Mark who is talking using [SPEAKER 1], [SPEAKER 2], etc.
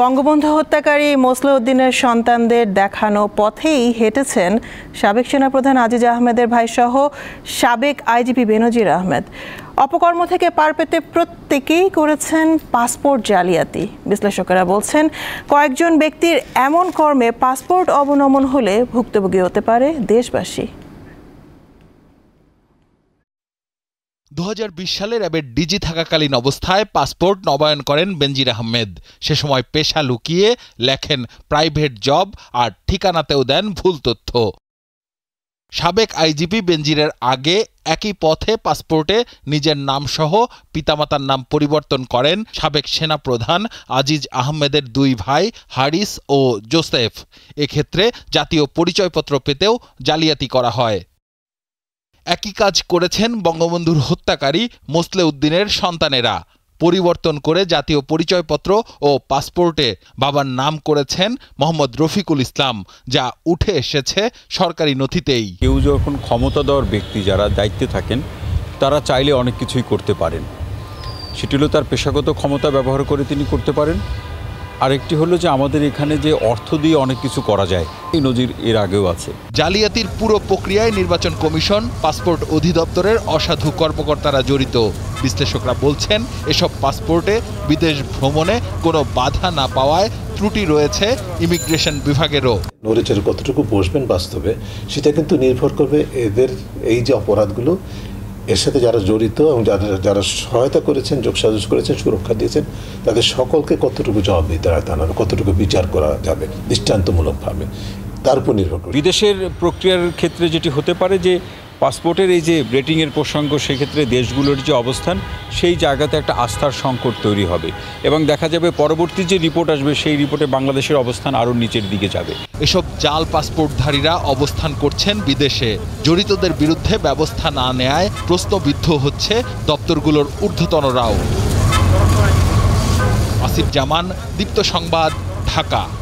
[SPEAKER 1] বঙ্গবন্ধু হত্যাকারী মোসলাউদ্দিনের সন্তানদের দেখানো পথেই হেঁটেছেন সাবেক সেনাপ্রধান আজিজ আহমেদের ভাইসহ সাবেক আইজিপি বেনজির আহমেদ অপকর্ম থেকে পার পেতে প্রত্যেকেই করেছেন পাসপোর্ট জালিয়াতি বিশ্লেষকেরা বলছেন কয়েকজন ব্যক্তির এমন কর্মে পাসপোর্ট অবনমন হলে ভুক্তভোগী হতে পারে দেশবাসী
[SPEAKER 2] দু সালের অ্যাবের ডিজি থাকাকালীন অবস্থায় পাসপোর্ট নবায়ন করেন বেনজির আহমেদ সে সময় পেশা লুকিয়ে লেখেন প্রাইভেট জব আর ঠিকানাতেও দেন ভুল তথ্য সাবেক আইজিপি বেনজিরের আগে একই পথে পাসপোর্টে নিজের নামসহ পিতামাতার নাম পরিবর্তন করেন সাবেক সেনা প্রধান আজিজ আহমেদের দুই ভাই হারিস ও জোসেফ এক্ষেত্রে জাতীয় পরিচয়পত্র পেতেও জালিয়াতি করা হয় একই কাজ করেছেন বঙ্গবন্ধুর হত্যাকারী মোসলেউদ্দিনের সন্তানেরা পরিবর্তন করে জাতীয় পরিচয়পত্র ও পাসপোর্টে
[SPEAKER 3] বাবার নাম করেছেন মোহাম্মদ রফিকুল ইসলাম যা উঠে এসেছে সরকারি নথিতেই কেউ যখন ক্ষমতাধর ব্যক্তি যারা দায়িত্বে থাকেন তারা চাইলে অনেক কিছুই করতে পারেন সেটি তার পেশাগত ক্ষমতা ব্যবহার করে তিনি করতে পারেন আরেকটি হলো যে আমাদের এখানে যে অর্থ দিয়ে অনেক কিছু করা যায় এই নজির এর আগেও আছে জালিয়াতির পুরো প্রক্রিয়ায় নির্বাচন কমিশন পাসপোর্ট অধিদপ্তরের অসাধু কর্মকর্তারা জড়িত
[SPEAKER 2] বিশ্লেষকরা বলছেন এসব পাসপোর্টে বিদেশ ভ্রমণে কোনো বাধা না পাওয়ায় ত্রুটি রয়েছে ইমিগ্রেশন বিভাগেরও
[SPEAKER 4] নড়েচড়ে কতটুকু বসবেন বাস্তবে সেটা কিন্তু নির্ভর করবে এদের এই যে অপরাধগুলো এর সাথে যারা জড়িত এবং যাদের যারা সহায়তা করেছেন যোগসাজস করেছেন সুরক্ষা দিয়েছেন তাদের সকলকে কতটুকু জবাব দিতে হয় কতটুকু বিচার করা যাবে দৃষ্টান্তমূলকভাবে তার উপর নির্ভর
[SPEAKER 3] করে বিদেশের প্রক্রিয়ার ক্ষেত্রে যেটি হতে পারে যে পাসপোর্টের এই যে রেটিংয়ের প্রসঙ্গ সেক্ষেত্রে দেশগুলোর যে অবস্থান সেই জায়গাতে একটা আস্থার সংকট তৈরি হবে এবং দেখা যাবে পরবর্তী যে রিপোর্ট আসবে সেই রিপোর্টে বাংলাদেশের অবস্থান আরও নিচের দিকে যাবে এসব
[SPEAKER 2] জাল পাসপোর্টধারীরা অবস্থান করছেন বিদেশে জড়িতদের বিরুদ্ধে ব্যবস্থা না নেয় প্রশ্নবিদ্ধ হচ্ছে দপ্তরগুলোর ঊর্ধ্বতনরাও আসিফ জামান দীপ্ত সংবাদ ঢাকা